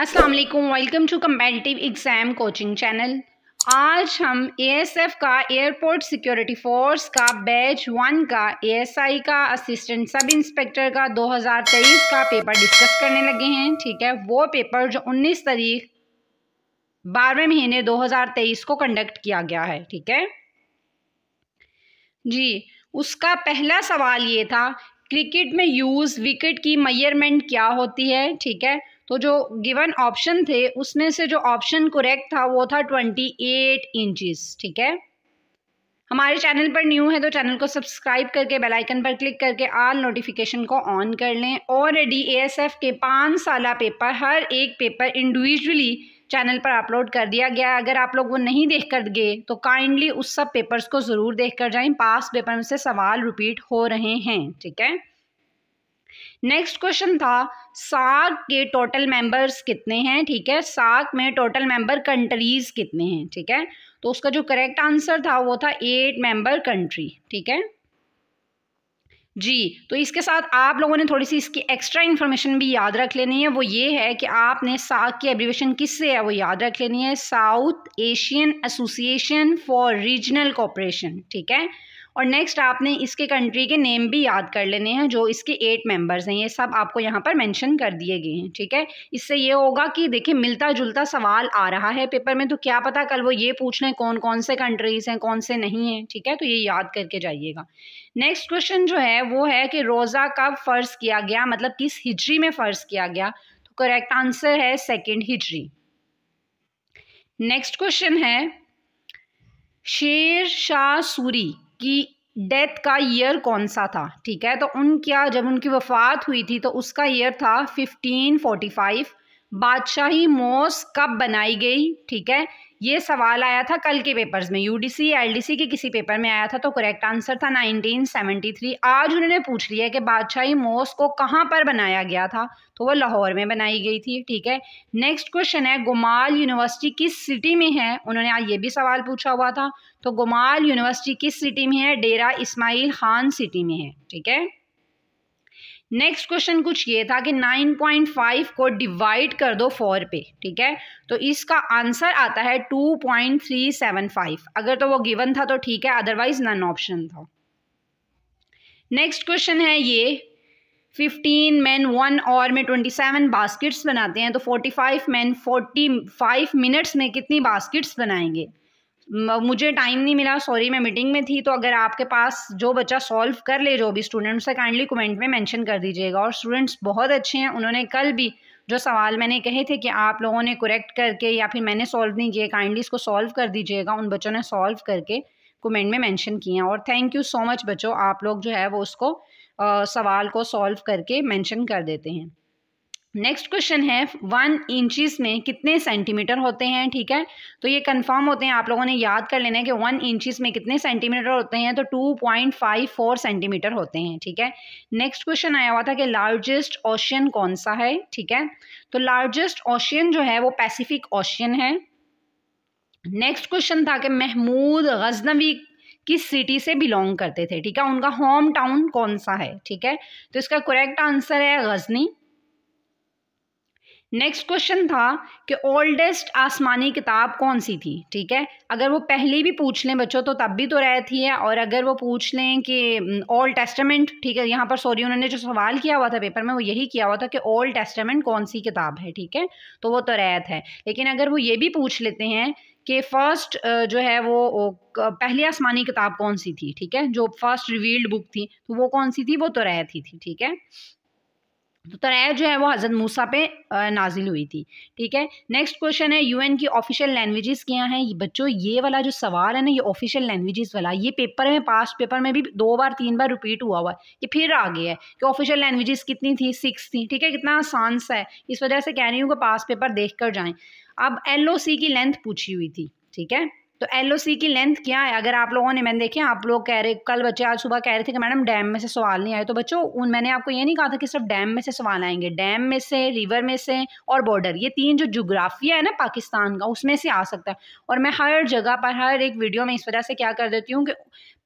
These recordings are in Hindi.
Aslam welcome to competitive exam coaching channel आज हम एएसएफ का एयरपोर्ट सिक्योरिटी फोर्स का बैच वन का एएसआई का असिस्टेंट सब इंस्पेक्टर का 2023 का पेपर डिस्कस करने लगे हैं ठीक है वो पेपर जो 19 तारीख बारहवें महीने 2023 को कंडक्ट किया गया है ठीक है जी उसका पहला सवाल ये था क्रिकेट में यूज़ विकेट की मयरमेंट क्या होती है ठीक है तो जो गिवन ऑप्शन थे उसमें से जो ऑप्शन करेक्ट था वो था ट्वेंटी एट इंचज़ ठीक है हमारे चैनल पर न्यू है तो चैनल को सब्सक्राइब करके बेल आइकन पर क्लिक करके आल नोटिफिकेशन को ऑन कर लें और एफ के पाँच साल पेपर हर एक पेपर इंडिविजुअली चैनल पर अपलोड कर दिया गया है अगर आप लोग वो नहीं देख कर गए तो काइंडली उस सब पेपर्स को ज़रूर देख कर जाएँ पास पेपर में से सवाल रिपीट हो रहे हैं ठीक है नेक्स्ट क्वेश्चन था साग के टोटल मेंबर्स कितने हैं ठीक है साग में टोटल मेंबर कंट्रीज कितने हैं ठीक है तो उसका जो करेक्ट आंसर था वो था एट मेंबर कंट्री ठीक है जी तो इसके साथ आप लोगों ने थोड़ी सी इसकी एक्स्ट्रा इन्फॉर्मेशन भी याद रख लेनी है वो ये है कि आपने साग की एब्रीवेशन किससे है वो याद रख लेनी है South Asian Association for Regional Cooperation ठीक है और नेक्स्ट आपने इसके कंट्री के नेम भी याद कर लेने हैं जो इसके एट मेंबर्स हैं ये सब आपको यहाँ पर मेंशन कर दिए गए हैं ठीक है इससे ये होगा कि देखिए मिलता जुलता सवाल आ रहा है पेपर में तो क्या पता कल वो ये पूछ लें कौन कौन से कंट्रीज हैं कौन से नहीं हैं ठीक है तो ये याद करके जाइएगा नेक्स्ट क्वेश्चन जो है वो है कि रोज़ा कब फ़र्ज़ किया गया मतलब किस हिजरी में फ़र्ज़ किया गया तो करेक्ट आंसर है सेकेंड हिजरी नेक्स्ट क्वेश्चन है शेर शाह सूरी कि डेथ का ईयर कौन सा था ठीक है तो उनका जब उनकी वफ़ात हुई थी तो उसका ईयर था 1545 बादशाही मोस कब बनाई गई ठीक है ये सवाल आया था कल के पेपर्स में यूडीसी एलडीसी के किसी पेपर में आया था तो करेक्ट आंसर था 1973 आज उन्होंने पूछ लिया है कि बादशाही मोस को कहाँ पर बनाया गया था तो वो लाहौर में बनाई गई थी ठीक है नेक्स्ट क्वेश्चन है गुमाल यूनिवर्सिटी किस सिटी में है उन्होंने आज ये भी सवाल पूछा हुआ था तो गुमाल यूनिवर्सिटी किस सिटी में है डेरा इसमाइल खान सिटी में है ठीक है नेक्स्ट क्वेश्चन कुछ ये था कि 9.5 को डिवाइड कर दो फोर पे ठीक है तो इसका आंसर आता है 2.375 अगर तो वो गिवन था तो ठीक है अदरवाइज नन ऑप्शन था नेक्स्ट क्वेश्चन है ये 15 मैन वन और में 27 बास्केट्स बनाते हैं तो 45 मैन फोर्टी मिनट्स में कितनी बास्केट्स बनाएंगे मुझे टाइम नहीं मिला सॉरी मैं मीटिंग में थी तो अगर आपके पास जो बच्चा सॉल्व कर ले जो भी स्टूडेंट उसे काइंडली कमेंट में मेंशन कर दीजिएगा और स्टूडेंट्स बहुत अच्छे हैं उन्होंने कल भी जो सवाल मैंने कहे थे कि आप लोगों ने करेक्ट करके या फिर मैंने सॉल्व नहीं किए काइंडली इसको सॉल्व कर दीजिएगा उन बच्चों ने सॉल्व करके कमेंट में मैंशन किया और थैंक यू सो मच बच्चों आप लोग जो है वो उसको आ, सवाल को सॉल्व करके मैंशन कर देते हैं नेक्स्ट क्वेश्चन है वन इंचिस में कितने सेंटीमीटर होते हैं ठीक है तो ये कंफर्म होते हैं आप लोगों ने याद कर लेना है कि वन इंचिस में कितने सेंटीमीटर होते हैं तो two point five four centimetre होते हैं ठीक है नेक्स्ट क्वेश्चन आया हुआ था कि लार्जेस्ट ओशियन कौन सा है ठीक है तो लार्जेस्ट ओशियन जो है वो पैसिफिक ओशियन है नेक्स्ट क्वेश्चन था कि महमूद गजनवी किस सिटी से बिलोंग करते थे ठीक है उनका होम टाउन कौन सा है ठीक है तो इसका करेक्ट आंसर है गजनी नेक्स्ट क्वेश्चन था कि ओल्डेस्ट आसमानी किताब कौन सी थी ठीक है अगर वो पहले भी पूछ लें बच्चों तो तब भी तो रहती है और अगर वो पूछ लें कि ओल्ड टेस्टामेंट ठीक है यहाँ पर सॉरी उन्होंने जो सवाल किया हुआ था पेपर में वो यही किया हुआ था कि ओल्ड टेस्टामेंट कौन सी किताब है ठीक है तो वो तो रैत है लेकिन अगर वो ये भी पूछ लेते हैं कि फ़र्स्ट जो है वो पहली आसमानी किताब कौन सी थी ठीक है जो फर्स्ट रिवील्ड बुक थी तो वो कौन सी थी वो तो रहती थी ठीक है तो तरह जो है वो हज़रत मूसा पे नाजिल हुई थी ठीक है नेक्स्ट क्वेश्चन है यूएन की ऑफिशियल लैंग्वेजेस क्या हैं बच्चों ये वाला जो सवाल है ना ये ऑफिशियल लैंग्वेजेस वाला ये पेपर में पास्ट पेपर में भी दो बार तीन बार रिपीट हुआ हुआ है ये फिर आ गया है कि ऑफिशियल लैंग्वेजेस कितनी थी सिक्स थी ठीक है कितना आसान सा है इस वजह से कह रही हूँ कि पास पेपर देख कर जाएँ अब एल की लेंथ पूछी हुई थी ठीक है तो एल की लेंथ क्या है अगर आप लोगों ने मैंने देखे आप लोग कह रहे कल बच्चे आज सुबह कह रहे थे कि मैडम डैम में से सवाल नहीं आए तो बच्चों उन मैंने आपको ये नहीं कहा था कि सिर्फ डैम में से सवाल आएंगे डैम में से रिवर में से और बॉर्डर ये तीन जो जोग्राफिया है ना पाकिस्तान का उसमें से आ सकता है और मैं हर जगह पर हर एक वीडियो में इस वजह से क्या कर देती हूँ कि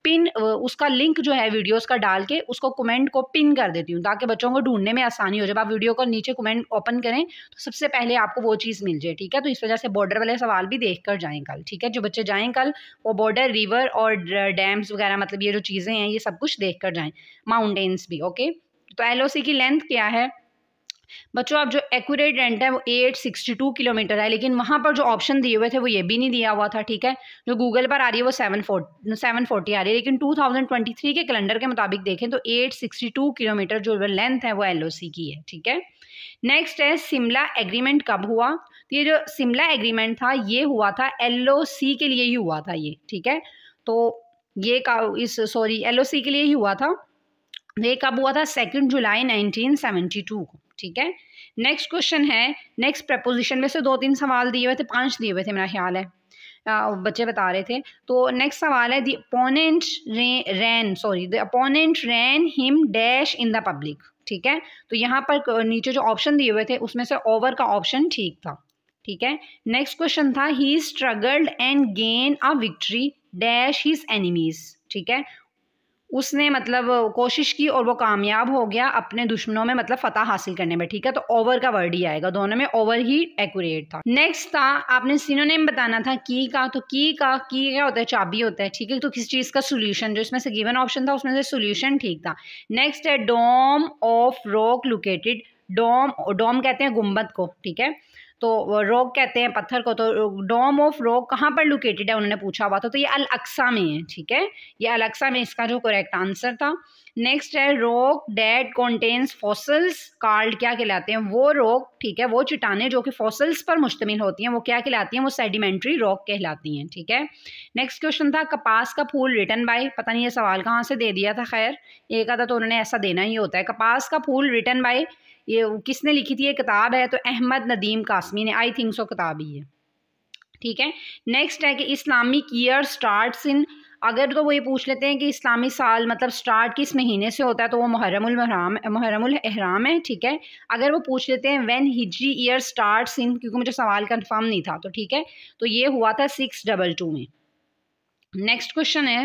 पिन उसका लिंक जो है वीडियोस का डाल के उसको कमेंट को पिन कर देती हूँ ताकि बच्चों को ढूंढने में आसानी हो जब आप वीडियो को नीचे कमेंट ओपन करें तो सबसे पहले आपको वो चीज़ मिल जाए ठीक है तो इस वजह से बॉर्डर वाले सवाल भी देख कर जाएँ कल ठीक है जो बच्चे जाएँ कल वो बॉर्डर रिवर और डैम्स वगैरह मतलब ये जो चीज़ें हैं ये सब कुछ देख कर जाएँ माउंटेन्स भी ओके तो एल की लेंथ क्या है बच्चों आप जो एक्यूरेट रेंट है वो एट सिक्सटी टू किलोमीटर है लेकिन वहाँ पर जो ऑप्शन दिए हुए थे वो ये भी नहीं दिया हुआ था ठीक है जो गूगल पर आ रही है वो सेवन फोर्ट सेवन फोर्टी आ रही है लेकिन टू थाउजेंड ट्वेंटी थ्री के कैलेंडर के मुताबिक देखें तो एट सिक्सटी टू किलोमीटर जो लेंथ है वो एल ओ सी की है ठीक है नेक्स्ट है शिमला एग्रीमेंट कब हुआ तो ये जो शिमला एग्रीमेंट था ये हुआ था एल ओ सी के लिए ही हुआ था ये ठीक है तो ये का इस सॉरी एल ओ सी के लिए ही हुआ था तो ये कब हुआ था second July nineteen seventy two को ठीक है नेक्स्ट क्वेश्चन है नेक्स्ट प्रपोजिशन में से दो तीन सवाल दिए हुए थे पांच दिए हुए थे मेरा ख्याल है आ, बच्चे बता रहे थे तो नेक्स्ट सवाल है the opponent ran sorry the opponent ran him dash in the public ठीक है तो यहाँ पर नीचे जो ऑप्शन दिए हुए थे उसमें से ओवर का ऑप्शन ठीक था ठीक है नेक्स्ट क्वेश्चन था he struggled and gain a victory dash his enemies ठीक है उसने मतलब कोशिश की और वो कामयाब हो गया अपने दुश्मनों में मतलब फतह हासिल करने में ठीक है तो ओवर का वर्ड ही आएगा दोनों में ओवर ही एक्यूरेट था नेक्स्ट था आपने सिनोनेम बताना था की का तो की का की क्या होता है चाबी होता है ठीक है तो किसी चीज़ का सोल्यूशन जो इसमें से गिवन ऑप्शन था उसमें से सोल्यूशन ठीक था नेक्स्ट है dome of rock located dome dome कहते हैं गुम्बद को ठीक है तो रॉक कहते हैं पत्थर को तो डोम ऑफ रॉक कहाँ पर लोकेटेड है उन्होंने पूछा हुआ था तो ये अल अक्सा में है ठीक है ये अल अक्सा में इसका जो करेक्ट आंसर था नेक्स्ट है रोक डेड कॉन्टेन्स फॉसल्स कार्ड क्या कहलाते हैं वो रोक ठीक है वो चिटाने जो कि फॉसल्स पर मुश्तमिल होती हैं वो क्या कहलाती हैं वो सेडिमेंट्री रॉक कहलाती हैं ठीक है नेक्स्ट क्वेश्चन था कपास का फूल रिटर्न बाय पता नहीं ये सवाल कहाँ से दे दिया था खैर एक आधा तो उन्होंने ऐसा देना ही होता है कपास का फूल रिटर्न बाय ये किसने लिखी थी ये किताब है तो अहमद नदीम कासमी ने आई थिंक सो किताब ही है ठीक है नेक्स्ट है कि इस्लामिक ईयर स्टार्ट्स इन अगर तो वो ये पूछ लेते हैं कि इस्लामी साल मतलब स्टार्ट किस महीने से होता है तो वो मुहरम महराम अहराम है ठीक है अगर वो पूछ लेते हैं व्हेन हिजरी ईयर स्टार्ट्स इन क्योंकि मुझे सवाल कंफर्म नहीं था तो ठीक है तो ये हुआ था सिक्स डबल टू में नेक्स्ट क्वेश्चन है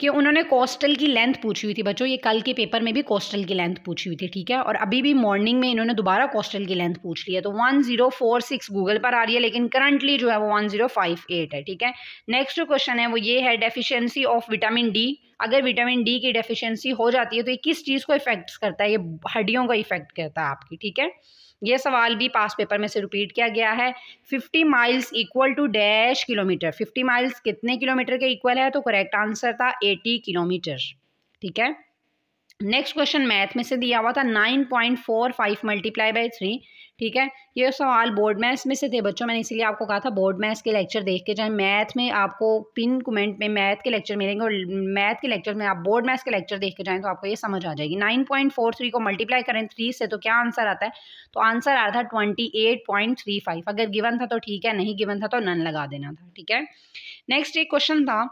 कि उन्होंने कोस्टल की लेंथ पूछी हुई थी बच्चों ये कल के पेपर में भी कोस्टल की लेंथ पूछी हुई थी ठीक है और अभी भी मॉर्निंग में इन्होंने दोबारा कोस्टल की लेंथ पूछ ली है तो one zero four six Google पर आ रही है लेकिन करंटली जो है वो वन जीरो फाइव एट है ठीक है नेक्स्ट जो क्वेश्चन है वो ये है डेफिशिएंसी ऑफ विटामिन डी अगर विटामिन डी की डेफिशिएंसी हो जाती है तो ये किस चीज़ को इफ़ेक्ट करता है ये हड्डियों को इफ़ेक्ट करता है आपकी ठीक है ये सवाल भी पास पेपर में से रिपीट किया गया है fifty miles equal to dash kilometre fifty miles कितने किलोमीटर के इक्वल है तो करेक्ट आंसर था एटी किलोमीटर ठीक है नेक्स्ट क्वेश्चन मैथ में से दिया हुआ था nine point four five multiply by three ठीक है ये सवाल बोर्ड मैथ्स में से थे बच्चों मैंने इसलिए आपको कहा था बोर्ड मैथ्स के लेक्चर देख के चाहे मैथ में आपको पिन कमेंट में मैथ के लेक्चर मिलेंगे और मैथ के लेक्चर में आप बोर्ड मैथ्स के लेक्चर देख के जाएँ तो आपको ये समझ आ जाएगी नाइन पॉइंट फोर थ्री को मल्टीप्लाई करें थ्री से तो क्या आंसर आता है तो आंसर आ रहा था twenty eight point three five अगर गिवन था तो ठीक है नहीं गिवन था तो नन लगा देना था ठीक है नेक्स्ट एक क्वेश्चन था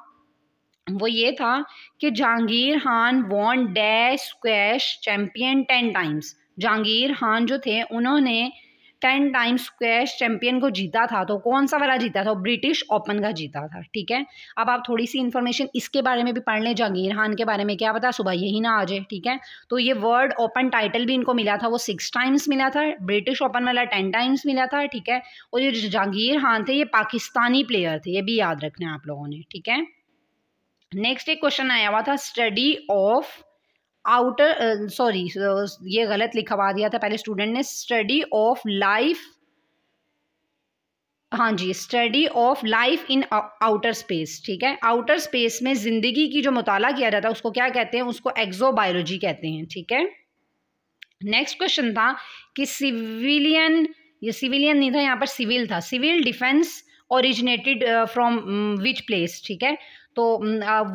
वो ये था कि Jahangir Khan won dash squash champion ten times Jahangir Khan जो थे उन्होंने टेन टाइम्स कैश चैंपियन को जीता था तो कौन सा वाला जीता था ब्रिटिश ओपन का जीता था ठीक है अब आप थोड़ी सी इन्फॉर्मेशन इसके बारे में भी पढ़ लें जहांगीर खान के बारे में क्या पता सुबह यही ना आ जाए ठीक है तो ये वर्ल्ड ओपन टाइटल भी इनको मिला था वो सिक्स टाइम्स मिला था ब्रिटिश ओपन वाला टेन टाइम्स मिला था ठीक है और ये जहांगीर खान थे ये पाकिस्तानी प्लेयर थे ये भी याद रखना आप लोगों ने ठीक है नेक्स्ट एक क्वेश्चन आया हुआ था study of outer sorry uh, ये गलत लिखवा दिया था पहले स्टूडेंट ने स्टडी ऑफ लाइफ हाँ जी study of life in outer space ठीक है आउटर स्पेस में ज़िंदगी की जो मुताला किया जाता है उसको क्या कहते हैं उसको एक्जोबायोलॉजी कहते हैं ठीक है नेक्स्ट क्वेश्चन था कि सिविलियन ये सिविलियन नहीं था यहाँ पर सिविल था civil defence originated from which place ठीक है तो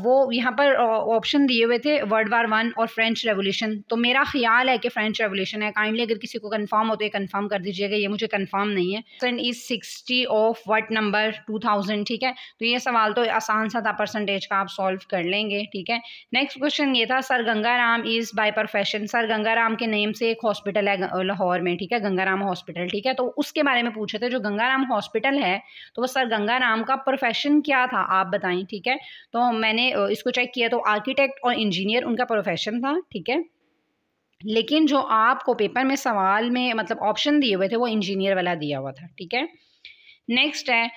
वो यहाँ पर ऑप्शन दिए हुए थे वर्ल्ड वार वन और फ्रेंच रेवोल्यूशन तो मेरा ख्याल है कि फ्रेंच रेवोल्यूशन है काइंडली अगर किसी को कंफर्म हो तो ये कंफर्म कर दीजिएगा ये मुझे कंफर्म नहीं है percent is sixty of what number two thousand ठीक है तो ये सवाल तो आसान सा था परसेंटेज का आप सॉल्व कर लेंगे ठीक है नेक्स्ट क्वेश्चन ये था Sir Gangaram is by profession Sir Gangaram के नेम से एक हॉस्पिटल है लाहौर में ठीक है गंगाराम हॉस्पिटल ठीक है तो उसके बारे में पूछे थे जो गंगाराम हॉस्पिटल है तो वह सर गंगाराम का प्रोफेशन क्या था आप बताएं ठीक है तो मैंने इसको चेक किया तो आर्किटेक्ट और इंजीनियर उनका प्रोफेशन था ठीक है लेकिन जो आपको पेपर में सवाल में मतलब ऑप्शन दिए हुए थे वो इंजीनियर वाला दिया हुआ था ठीक है नेक्स्ट है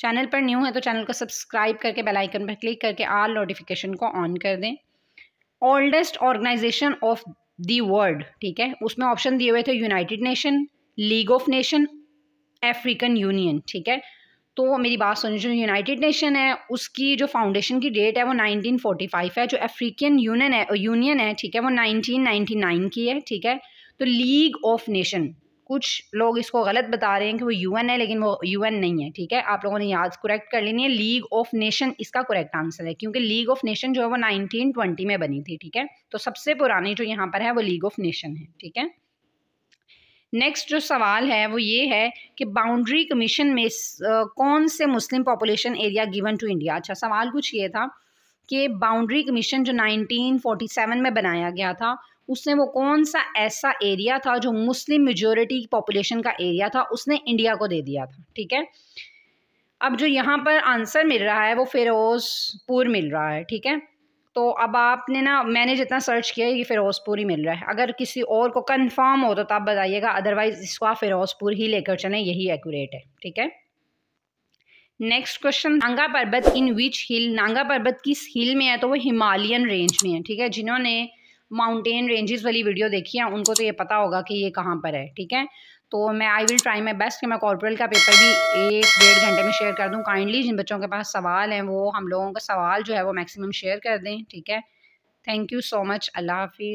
चैनल पर न्यू है तो चैनल को सब्सक्राइब करके बेल आइकन पर क्लिक करके आल नोटिफिकेशन को ऑन कर दें oldest organization of the world ठीक है उसमें ऑप्शन दिए हुए थे United Nation League of Nation African Union ठीक है तो मेरी बात सुनिए जो यूनाइटेड नेशन है उसकी जो फाउंडेशन की डेट है वो 1945 है जो अफ्रीकन यूनियन है यूनियन है ठीक है वो 1999 की है ठीक है तो लीग ऑफ नेशन कुछ लोग इसको गलत बता रहे हैं कि वो यूएन है लेकिन वो यूएन नहीं है ठीक है आप लोगों ने याद करेक्ट कर लेनी है लीग ऑफ नेशन इसका करेक्ट आंसर है क्योंकि लीग ऑफ नेशन जो है वो 1920 में बनी थी ठीक है तो सबसे पुरानी जो यहाँ पर है वो लीग ऑफ नेशन है ठीक है नेक्स्ट जो सवाल है वो ये है कि बाउंड्री कमीशन में कौन से Muslim population area given to India अच्छा सवाल कुछ ये था कि बाउंड्री कमीशन जो 1947 में बनाया गया था उसने वो कौन सा ऐसा एरिया था जो मुस्लिम मेजोरिटी पॉपुलेशन का एरिया था उसने इंडिया को दे दिया था ठीक है अब जो यहाँ पर आंसर मिल रहा है वो फिरोजपुर मिल रहा है ठीक है तो अब आपने ना मैंने जितना सर्च किया है ये फ़िरोज़पुर ही मिल रहा है अगर किसी और को कंफर्म हो तो तब बताइएगा अदरवाइज़ इसको आप फ़िरोज़पुर ही लेकर चलें यही एक्यूरेट है ठीक है नेक्स्ट क्वेश्चन नांगा पर्वत इन विच हिल नांगा पर्वत किस हिल में है तो वो हिमालयन रेंज में है ठीक है जिन्होंने माउंटेन रेंजेस वाली वीडियो देखी है उनको तो ये पता होगा कि ये कहाँ पर है ठीक है तो मैं I will try my best कि मैं कॉर्पोरल का पेपर भी एक डेढ़ घंटे में शेयर कर दूँ काइंडली जिन बच्चों के पास सवाल हैं वो हम लोगों का सवाल जो है वो मैक्सिमम शेयर कर दें ठीक है थैंक यू सो मच अल्लाह हाफिज़